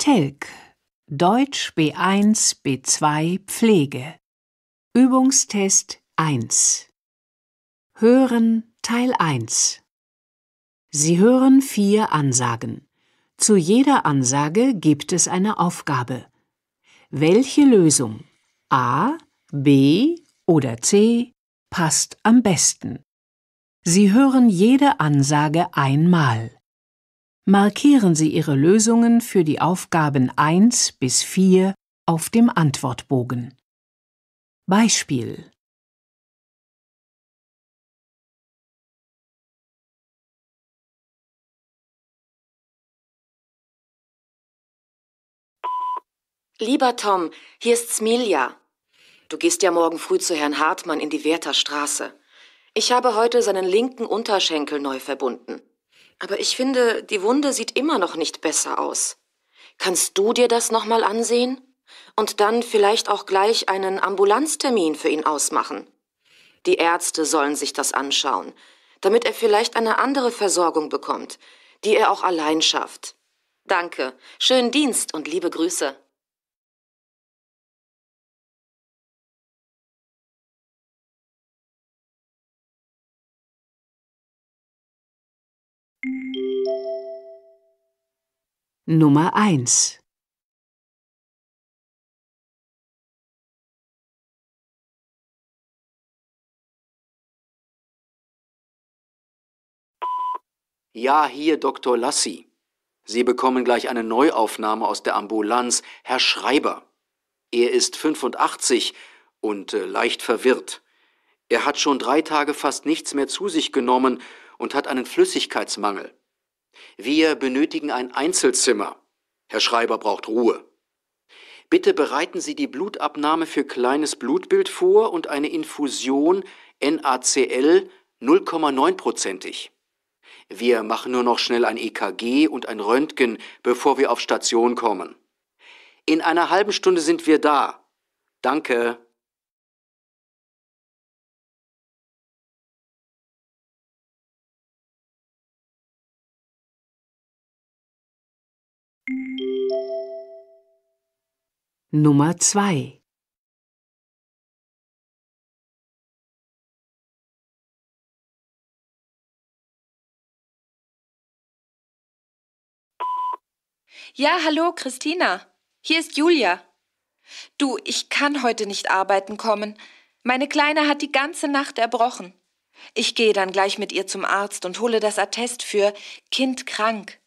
Telk Deutsch B1 B2 Pflege Übungstest 1 Hören Teil 1 Sie hören vier Ansagen. Zu jeder Ansage gibt es eine Aufgabe. Welche Lösung A, B oder C passt am besten? Sie hören jede Ansage einmal markieren Sie Ihre Lösungen für die Aufgaben 1 bis 4 auf dem Antwortbogen. Beispiel Lieber Tom, hier ist Smilja. Du gehst ja morgen früh zu Herrn Hartmann in die Werther Straße. Ich habe heute seinen linken Unterschenkel neu verbunden aber ich finde, die Wunde sieht immer noch nicht besser aus. Kannst du dir das nochmal ansehen? Und dann vielleicht auch gleich einen Ambulanztermin für ihn ausmachen. Die Ärzte sollen sich das anschauen, damit er vielleicht eine andere Versorgung bekommt, die er auch allein schafft. Danke, schönen Dienst und liebe Grüße. Nummer 1 Ja, hier, Dr. Lassi. Sie bekommen gleich eine Neuaufnahme aus der Ambulanz, Herr Schreiber. Er ist 85 und äh, leicht verwirrt. Er hat schon drei Tage fast nichts mehr zu sich genommen und hat einen Flüssigkeitsmangel. Wir benötigen ein Einzelzimmer. Herr Schreiber braucht Ruhe. Bitte bereiten Sie die Blutabnahme für kleines Blutbild vor und eine Infusion NaCl 0,9%ig. Wir machen nur noch schnell ein EKG und ein Röntgen, bevor wir auf Station kommen. In einer halben Stunde sind wir da. Danke. Nummer 2 Ja, hallo, Christina. Hier ist Julia. Du, ich kann heute nicht arbeiten kommen. Meine Kleine hat die ganze Nacht erbrochen. Ich gehe dann gleich mit ihr zum Arzt und hole das Attest für Kind krank.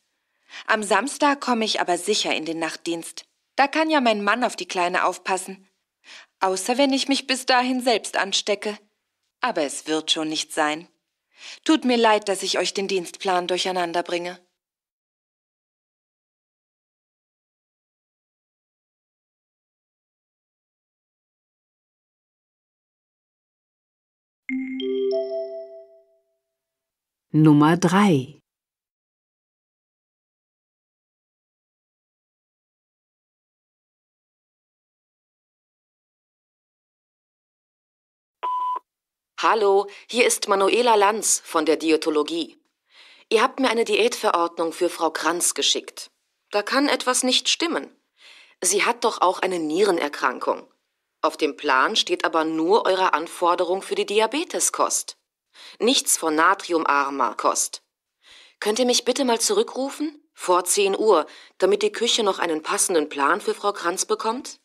Am Samstag komme ich aber sicher in den Nachtdienst. Da kann ja mein Mann auf die Kleine aufpassen. Außer wenn ich mich bis dahin selbst anstecke. Aber es wird schon nicht sein. Tut mir leid, dass ich euch den Dienstplan durcheinander bringe. Nummer 3 Hallo, hier ist Manuela Lanz von der Diätologie. Ihr habt mir eine Diätverordnung für Frau Kranz geschickt. Da kann etwas nicht stimmen. Sie hat doch auch eine Nierenerkrankung. Auf dem Plan steht aber nur eure Anforderung für die Diabeteskost. Nichts von natriumarmer Kost. Könnt ihr mich bitte mal zurückrufen? Vor 10 Uhr, damit die Küche noch einen passenden Plan für Frau Kranz bekommt?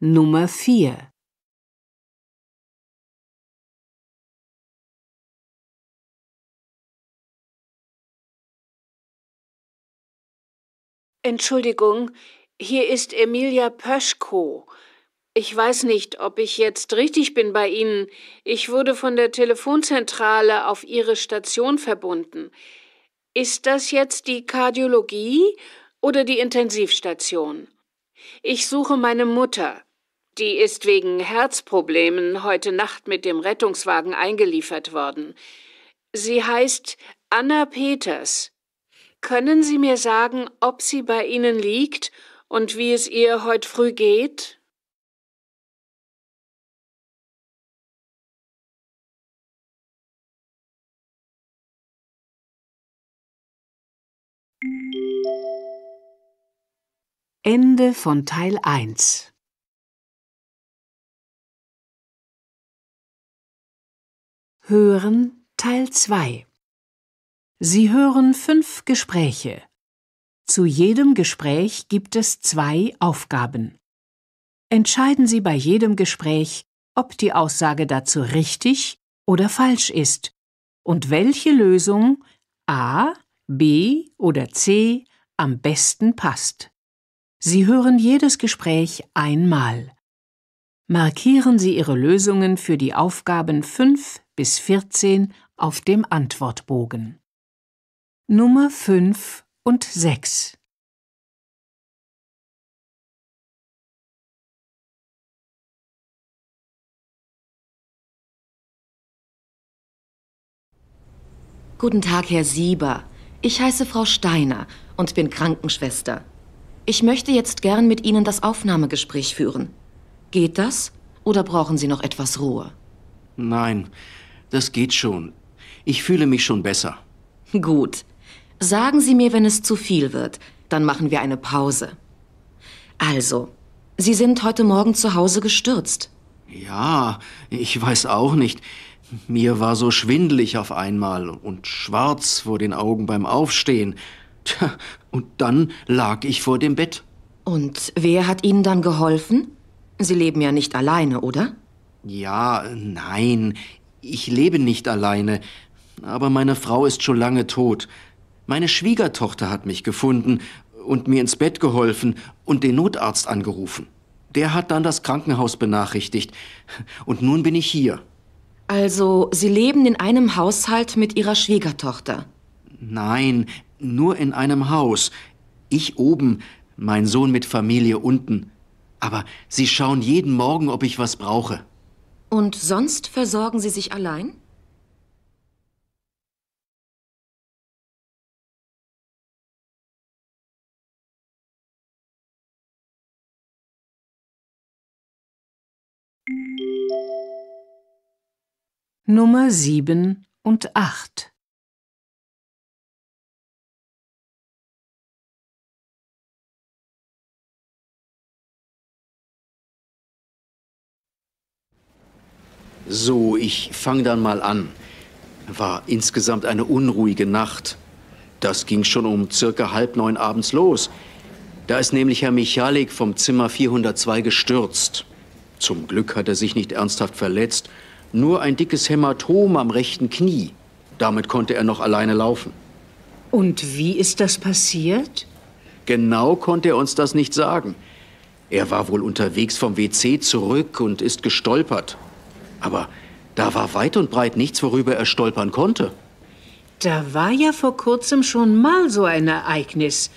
Nummer 4 Entschuldigung, hier ist Emilia Pöschko. Ich weiß nicht, ob ich jetzt richtig bin bei Ihnen. Ich wurde von der Telefonzentrale auf Ihre Station verbunden. Ist das jetzt die Kardiologie? oder die Intensivstation. Ich suche meine Mutter. Die ist wegen Herzproblemen heute Nacht mit dem Rettungswagen eingeliefert worden. Sie heißt Anna Peters. Können Sie mir sagen, ob sie bei Ihnen liegt und wie es ihr heute früh geht? Ende von Teil 1Hören Teil 2 Sie hören fünf Gespräche. Zu jedem Gespräch gibt es zwei Aufgaben. Entscheiden Sie bei jedem Gespräch, ob die Aussage dazu richtig oder falsch ist und welche Lösung a. B oder C am besten passt. Sie hören jedes Gespräch einmal. Markieren Sie Ihre Lösungen für die Aufgaben 5 bis 14 auf dem Antwortbogen. Nummer 5 und 6 Guten Tag, Herr Sieber. Ich heiße Frau Steiner und bin Krankenschwester. Ich möchte jetzt gern mit Ihnen das Aufnahmegespräch führen. Geht das oder brauchen Sie noch etwas Ruhe? Nein, das geht schon. Ich fühle mich schon besser. Gut. Sagen Sie mir, wenn es zu viel wird, dann machen wir eine Pause. Also, Sie sind heute Morgen zu Hause gestürzt. Ja, ich weiß auch nicht. Mir war so schwindelig auf einmal und schwarz vor den Augen beim Aufstehen. Tja, und dann lag ich vor dem Bett. Und wer hat Ihnen dann geholfen? Sie leben ja nicht alleine, oder? Ja, nein, ich lebe nicht alleine. Aber meine Frau ist schon lange tot. Meine Schwiegertochter hat mich gefunden und mir ins Bett geholfen und den Notarzt angerufen. Der hat dann das Krankenhaus benachrichtigt. Und nun bin ich hier. Also, Sie leben in einem Haushalt mit Ihrer Schwiegertochter? Nein, nur in einem Haus. Ich oben, mein Sohn mit Familie unten. Aber Sie schauen jeden Morgen, ob ich was brauche. Und sonst versorgen Sie sich allein? Nummer 7 und 8 So, ich fange dann mal an. War insgesamt eine unruhige Nacht. Das ging schon um circa halb neun abends los. Da ist nämlich Herr Michalik vom Zimmer 402 gestürzt. Zum Glück hat er sich nicht ernsthaft verletzt, nur ein dickes Hämatom am rechten Knie. Damit konnte er noch alleine laufen. Und wie ist das passiert? Genau konnte er uns das nicht sagen. Er war wohl unterwegs vom WC zurück und ist gestolpert. Aber da war weit und breit nichts, worüber er stolpern konnte. Da war ja vor kurzem schon mal so ein Ereignis.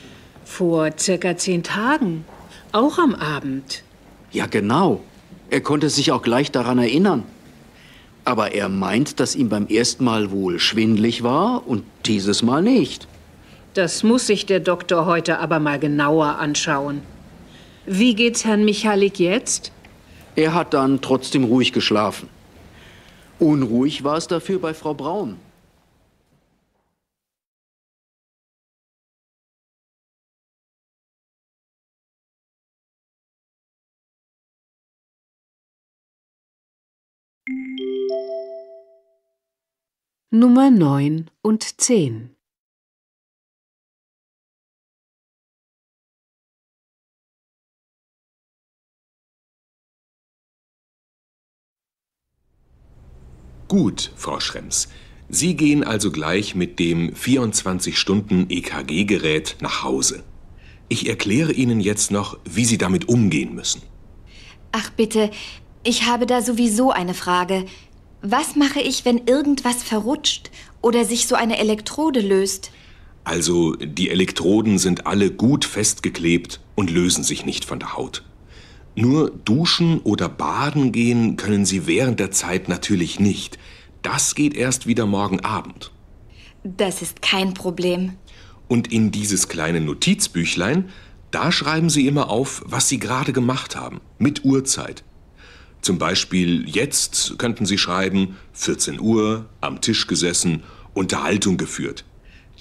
Vor circa zehn Tagen. Auch am Abend. Ja, genau. Er konnte sich auch gleich daran erinnern. Aber er meint, dass ihm beim ersten Mal wohl schwindlig war und dieses Mal nicht. Das muss sich der Doktor heute aber mal genauer anschauen. Wie geht's Herrn Michalik jetzt? Er hat dann trotzdem ruhig geschlafen. Unruhig war es dafür bei Frau Braun. Nummer 9 und 10 Gut, Frau Schrems. Sie gehen also gleich mit dem 24-Stunden-EKG-Gerät nach Hause. Ich erkläre Ihnen jetzt noch, wie Sie damit umgehen müssen. Ach bitte, ich habe da sowieso eine Frage. Was mache ich, wenn irgendwas verrutscht oder sich so eine Elektrode löst? Also, die Elektroden sind alle gut festgeklebt und lösen sich nicht von der Haut. Nur duschen oder baden gehen können Sie während der Zeit natürlich nicht. Das geht erst wieder morgen Abend. Das ist kein Problem. Und in dieses kleine Notizbüchlein, da schreiben Sie immer auf, was Sie gerade gemacht haben, mit Uhrzeit. Zum Beispiel jetzt könnten Sie schreiben, 14 Uhr, am Tisch gesessen, Unterhaltung geführt.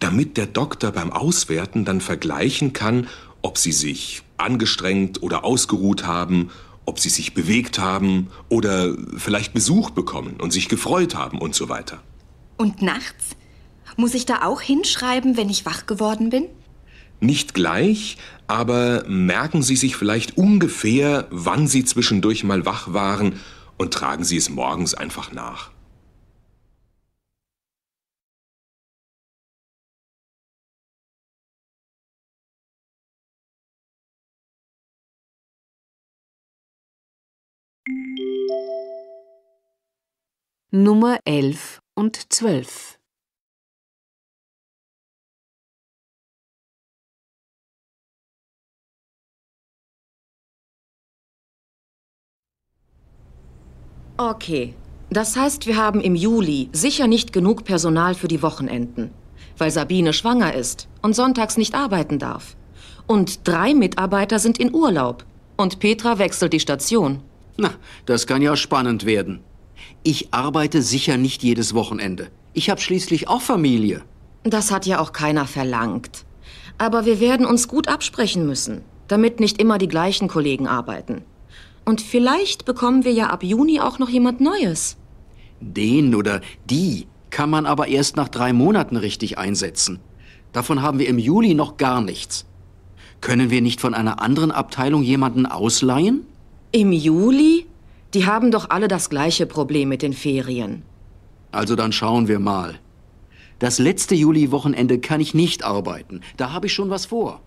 Damit der Doktor beim Auswerten dann vergleichen kann, ob Sie sich angestrengt oder ausgeruht haben, ob Sie sich bewegt haben oder vielleicht Besuch bekommen und sich gefreut haben und so weiter. Und nachts? Muss ich da auch hinschreiben, wenn ich wach geworden bin? Nicht gleich, aber merken Sie sich vielleicht ungefähr, wann Sie zwischendurch mal wach waren und tragen Sie es morgens einfach nach. Nummer 11 und 12 Okay. Das heißt, wir haben im Juli sicher nicht genug Personal für die Wochenenden, weil Sabine schwanger ist und sonntags nicht arbeiten darf. Und drei Mitarbeiter sind in Urlaub. Und Petra wechselt die Station. Na, das kann ja spannend werden. Ich arbeite sicher nicht jedes Wochenende. Ich habe schließlich auch Familie. Das hat ja auch keiner verlangt. Aber wir werden uns gut absprechen müssen, damit nicht immer die gleichen Kollegen arbeiten. Und vielleicht bekommen wir ja ab Juni auch noch jemand Neues. Den oder die kann man aber erst nach drei Monaten richtig einsetzen. Davon haben wir im Juli noch gar nichts. Können wir nicht von einer anderen Abteilung jemanden ausleihen? Im Juli? Die haben doch alle das gleiche Problem mit den Ferien. Also dann schauen wir mal. Das letzte Juliwochenende kann ich nicht arbeiten. Da habe ich schon was vor.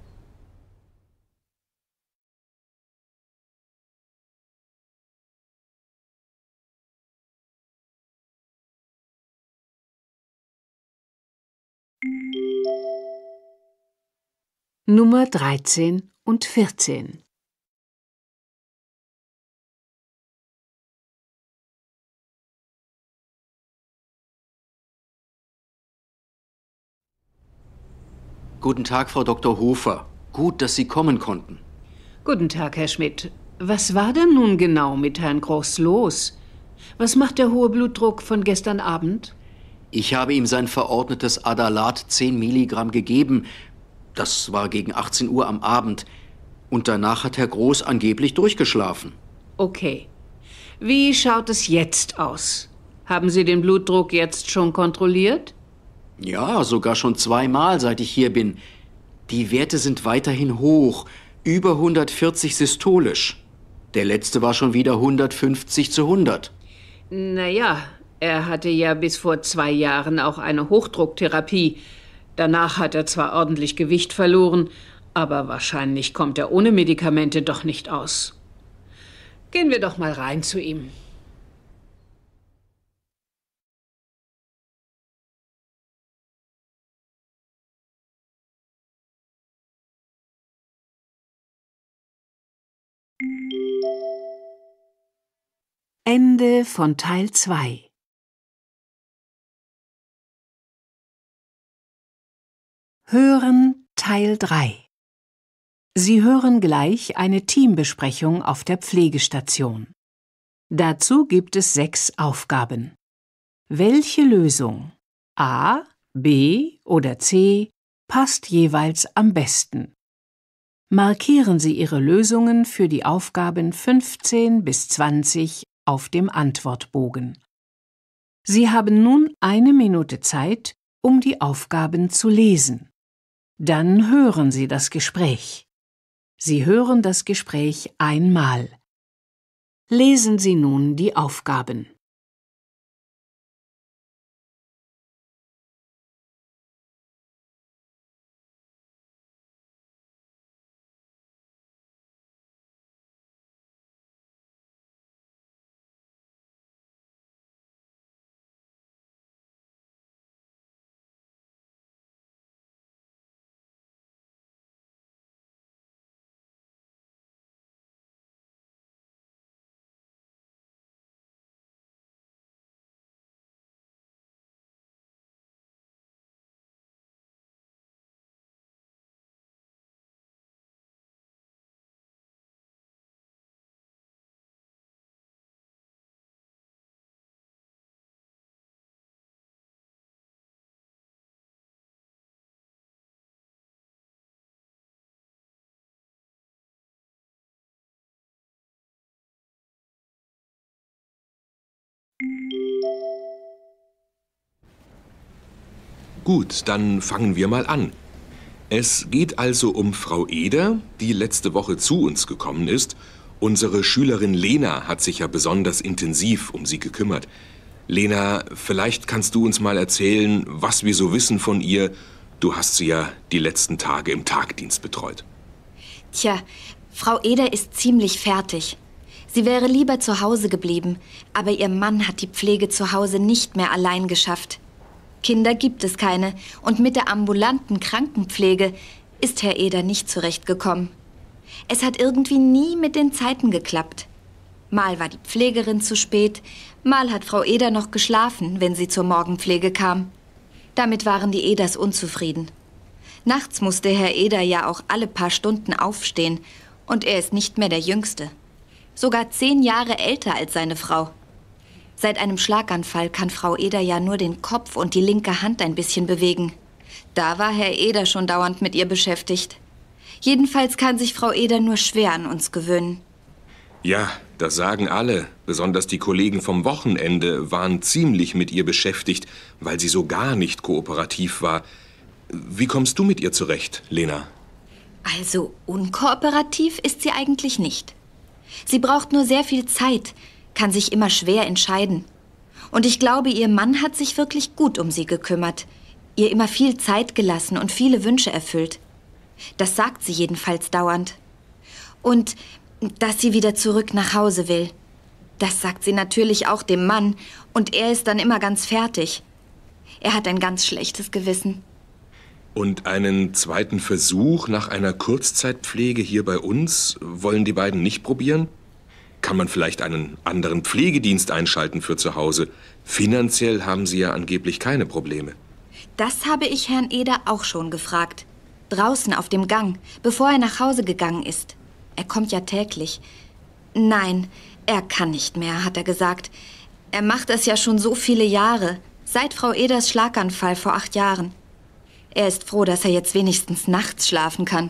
Nummer 13 und 14. Guten Tag, Frau Dr. Hofer. Gut, dass Sie kommen konnten. Guten Tag, Herr Schmidt. Was war denn nun genau mit Herrn Groß los? Was macht der hohe Blutdruck von gestern Abend? Ich habe ihm sein verordnetes Adalat 10 Milligramm gegeben, das war gegen 18 Uhr am Abend. Und danach hat Herr Groß angeblich durchgeschlafen. Okay. Wie schaut es jetzt aus? Haben Sie den Blutdruck jetzt schon kontrolliert? Ja, sogar schon zweimal, seit ich hier bin. Die Werte sind weiterhin hoch, über 140 systolisch. Der letzte war schon wieder 150 zu 100. Naja, er hatte ja bis vor zwei Jahren auch eine Hochdrucktherapie. Danach hat er zwar ordentlich Gewicht verloren, aber wahrscheinlich kommt er ohne Medikamente doch nicht aus. Gehen wir doch mal rein zu ihm. Ende von Teil 2 Hören Teil 3 Sie hören gleich eine Teambesprechung auf der Pflegestation. Dazu gibt es sechs Aufgaben. Welche Lösung A, B oder C passt jeweils am besten? Markieren Sie Ihre Lösungen für die Aufgaben 15 bis 20 auf dem Antwortbogen. Sie haben nun eine Minute Zeit, um die Aufgaben zu lesen. Dann hören Sie das Gespräch. Sie hören das Gespräch einmal. Lesen Sie nun die Aufgaben. Gut, dann fangen wir mal an. Es geht also um Frau Eder, die letzte Woche zu uns gekommen ist. Unsere Schülerin Lena hat sich ja besonders intensiv um sie gekümmert. Lena, vielleicht kannst du uns mal erzählen, was wir so wissen von ihr. Du hast sie ja die letzten Tage im Tagdienst betreut. Tja, Frau Eder ist ziemlich fertig. Sie wäre lieber zu Hause geblieben, aber ihr Mann hat die Pflege zu Hause nicht mehr allein geschafft. Kinder gibt es keine und mit der ambulanten Krankenpflege ist Herr Eder nicht zurechtgekommen. Es hat irgendwie nie mit den Zeiten geklappt. Mal war die Pflegerin zu spät, mal hat Frau Eder noch geschlafen, wenn sie zur Morgenpflege kam. Damit waren die Eders unzufrieden. Nachts musste Herr Eder ja auch alle paar Stunden aufstehen, und er ist nicht mehr der Jüngste sogar zehn Jahre älter als seine Frau. Seit einem Schlaganfall kann Frau Eder ja nur den Kopf und die linke Hand ein bisschen bewegen. Da war Herr Eder schon dauernd mit ihr beschäftigt. Jedenfalls kann sich Frau Eder nur schwer an uns gewöhnen. Ja, das sagen alle. Besonders die Kollegen vom Wochenende waren ziemlich mit ihr beschäftigt, weil sie so gar nicht kooperativ war. Wie kommst du mit ihr zurecht, Lena? Also unkooperativ ist sie eigentlich nicht. Sie braucht nur sehr viel Zeit, kann sich immer schwer entscheiden. Und ich glaube, ihr Mann hat sich wirklich gut um sie gekümmert, ihr immer viel Zeit gelassen und viele Wünsche erfüllt. Das sagt sie jedenfalls dauernd. Und dass sie wieder zurück nach Hause will. Das sagt sie natürlich auch dem Mann, und er ist dann immer ganz fertig. Er hat ein ganz schlechtes Gewissen. Und einen zweiten Versuch nach einer Kurzzeitpflege hier bei uns wollen die beiden nicht probieren? Kann man vielleicht einen anderen Pflegedienst einschalten für zu Hause? Finanziell haben Sie ja angeblich keine Probleme. Das habe ich Herrn Eder auch schon gefragt. Draußen auf dem Gang, bevor er nach Hause gegangen ist. Er kommt ja täglich. Nein, er kann nicht mehr, hat er gesagt. Er macht es ja schon so viele Jahre, seit Frau Eders Schlaganfall vor acht Jahren. Er ist froh, dass er jetzt wenigstens nachts schlafen kann.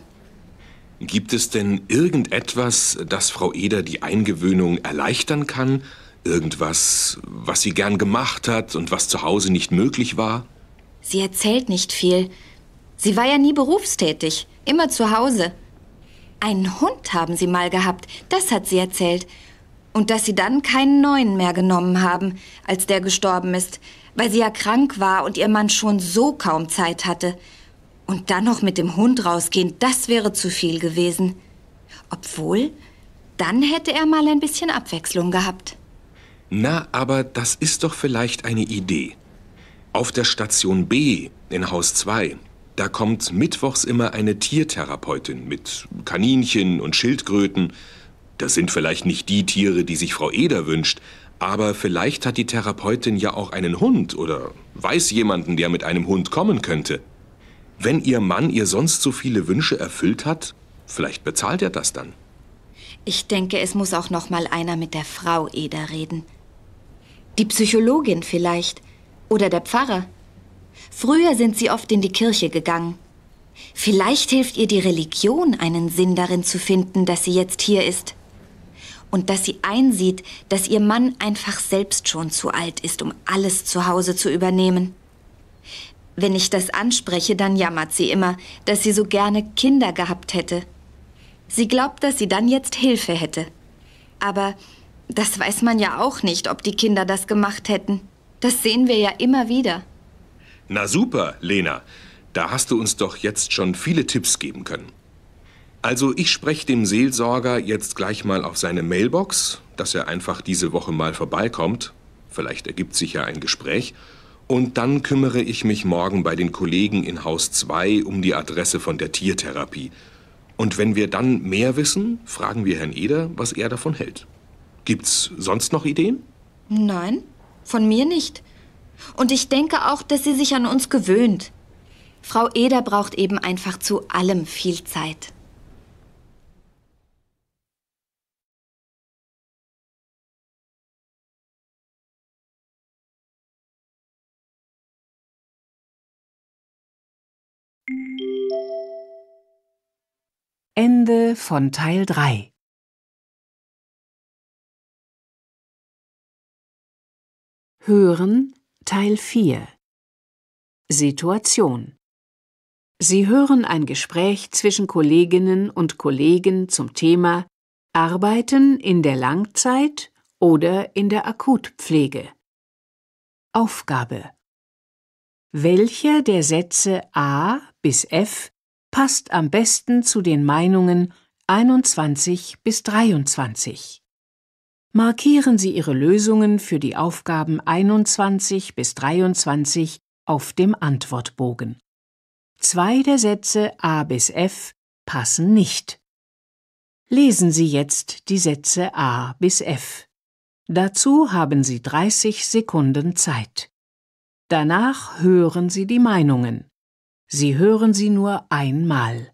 Gibt es denn irgendetwas, das Frau Eder die Eingewöhnung erleichtern kann? Irgendwas, was sie gern gemacht hat und was zu Hause nicht möglich war? Sie erzählt nicht viel. Sie war ja nie berufstätig, immer zu Hause. Einen Hund haben sie mal gehabt, das hat sie erzählt. Und dass sie dann keinen neuen mehr genommen haben, als der gestorben ist, weil sie ja krank war und ihr Mann schon so kaum Zeit hatte. Und dann noch mit dem Hund rausgehen, das wäre zu viel gewesen. Obwohl, dann hätte er mal ein bisschen Abwechslung gehabt. Na, aber das ist doch vielleicht eine Idee. Auf der Station B in Haus 2, da kommt mittwochs immer eine Tiertherapeutin mit Kaninchen und Schildkröten. Das sind vielleicht nicht die Tiere, die sich Frau Eder wünscht, aber vielleicht hat die Therapeutin ja auch einen Hund oder weiß jemanden, der mit einem Hund kommen könnte. Wenn ihr Mann ihr sonst so viele Wünsche erfüllt hat, vielleicht bezahlt er das dann. Ich denke, es muss auch noch mal einer mit der Frau Eder reden. Die Psychologin vielleicht oder der Pfarrer. Früher sind sie oft in die Kirche gegangen. Vielleicht hilft ihr die Religion, einen Sinn darin zu finden, dass sie jetzt hier ist und dass sie einsieht, dass ihr Mann einfach selbst schon zu alt ist, um alles zu Hause zu übernehmen. Wenn ich das anspreche, dann jammert sie immer, dass sie so gerne Kinder gehabt hätte. Sie glaubt, dass sie dann jetzt Hilfe hätte. Aber das weiß man ja auch nicht, ob die Kinder das gemacht hätten. Das sehen wir ja immer wieder. Na super, Lena. Da hast du uns doch jetzt schon viele Tipps geben können. Also ich spreche dem Seelsorger jetzt gleich mal auf seine Mailbox, dass er einfach diese Woche mal vorbeikommt. Vielleicht ergibt sich ja ein Gespräch. Und dann kümmere ich mich morgen bei den Kollegen in Haus 2 um die Adresse von der Tiertherapie. Und wenn wir dann mehr wissen, fragen wir Herrn Eder, was er davon hält. Gibt's sonst noch Ideen? Nein, von mir nicht. Und ich denke auch, dass sie sich an uns gewöhnt. Frau Eder braucht eben einfach zu allem viel Zeit. Ende von Teil 3Hören Teil 4 Situation Sie hören ein Gespräch zwischen Kolleginnen und Kollegen zum Thema Arbeiten in der Langzeit oder in der Akutpflege. Aufgabe Welcher der Sätze A bis F passt am besten zu den Meinungen 21 bis 23. Markieren Sie Ihre Lösungen für die Aufgaben 21 bis 23 auf dem Antwortbogen. Zwei der Sätze A bis F passen nicht. Lesen Sie jetzt die Sätze A bis F. Dazu haben Sie 30 Sekunden Zeit. Danach hören Sie die Meinungen. Sie hören sie nur einmal.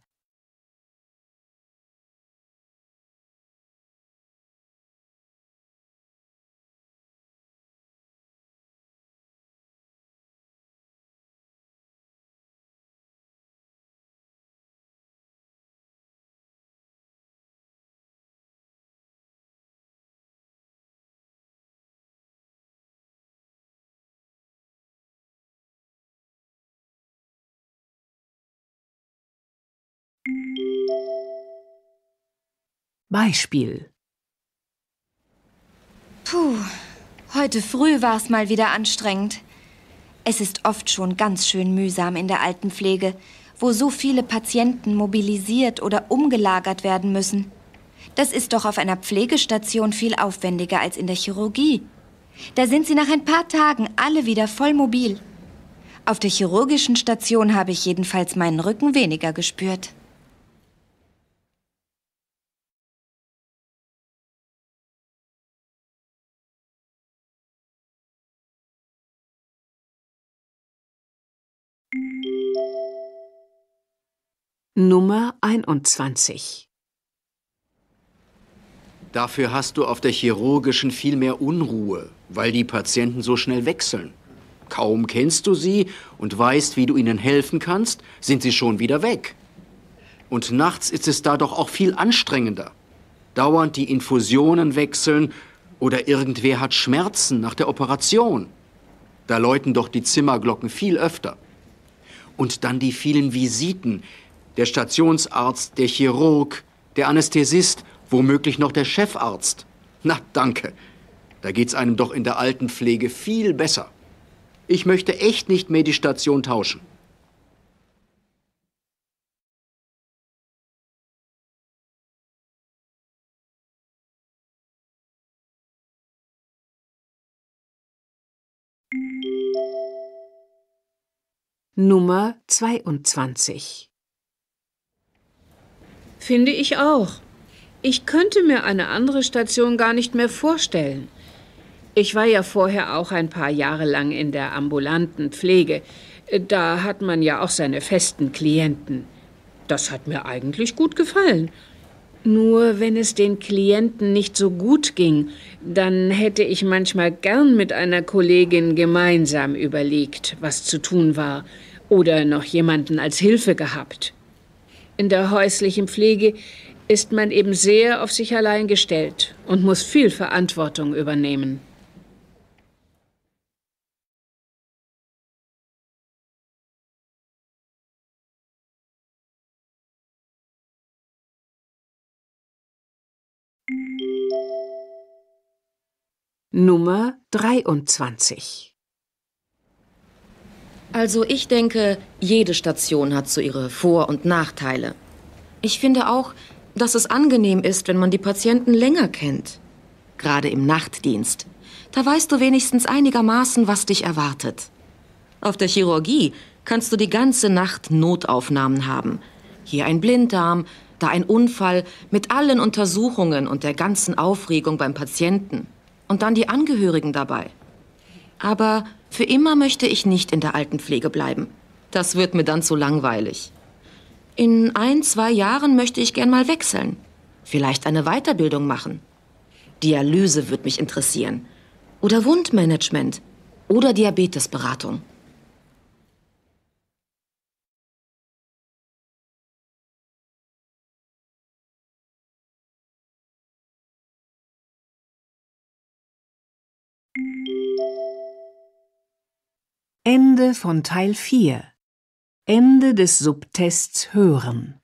Beispiel. Puh, heute früh war es mal wieder anstrengend. Es ist oft schon ganz schön mühsam in der Altenpflege, wo so viele Patienten mobilisiert oder umgelagert werden müssen. Das ist doch auf einer Pflegestation viel aufwendiger als in der Chirurgie. Da sind sie nach ein paar Tagen alle wieder voll mobil. Auf der chirurgischen Station habe ich jedenfalls meinen Rücken weniger gespürt. Nummer 21 Dafür hast du auf der chirurgischen viel mehr Unruhe, weil die Patienten so schnell wechseln. Kaum kennst du sie und weißt, wie du ihnen helfen kannst, sind sie schon wieder weg. Und nachts ist es da doch auch viel anstrengender. Dauernd die Infusionen wechseln oder irgendwer hat Schmerzen nach der Operation. Da läuten doch die Zimmerglocken viel öfter. Und dann die vielen Visiten, der Stationsarzt, der Chirurg, der Anästhesist, womöglich noch der Chefarzt. Na, danke. Da geht's einem doch in der Altenpflege viel besser. Ich möchte echt nicht mehr die Station tauschen. Nummer 22 Finde ich auch. Ich könnte mir eine andere Station gar nicht mehr vorstellen. Ich war ja vorher auch ein paar Jahre lang in der ambulanten Pflege. Da hat man ja auch seine festen Klienten. Das hat mir eigentlich gut gefallen. Nur wenn es den Klienten nicht so gut ging, dann hätte ich manchmal gern mit einer Kollegin gemeinsam überlegt, was zu tun war, oder noch jemanden als Hilfe gehabt in der häuslichen Pflege ist man eben sehr auf sich allein gestellt und muss viel Verantwortung übernehmen. Nummer 23 also ich denke, jede Station hat so ihre Vor- und Nachteile. Ich finde auch, dass es angenehm ist, wenn man die Patienten länger kennt. Gerade im Nachtdienst. Da weißt du wenigstens einigermaßen, was dich erwartet. Auf der Chirurgie kannst du die ganze Nacht Notaufnahmen haben. Hier ein Blinddarm, da ein Unfall mit allen Untersuchungen und der ganzen Aufregung beim Patienten. Und dann die Angehörigen dabei. Aber für immer möchte ich nicht in der Altenpflege bleiben. Das wird mir dann zu langweilig. In ein, zwei Jahren möchte ich gern mal wechseln. Vielleicht eine Weiterbildung machen. Dialyse würde mich interessieren. Oder Wundmanagement. Oder Diabetesberatung. Ende von Teil 4 Ende des Subtests Hören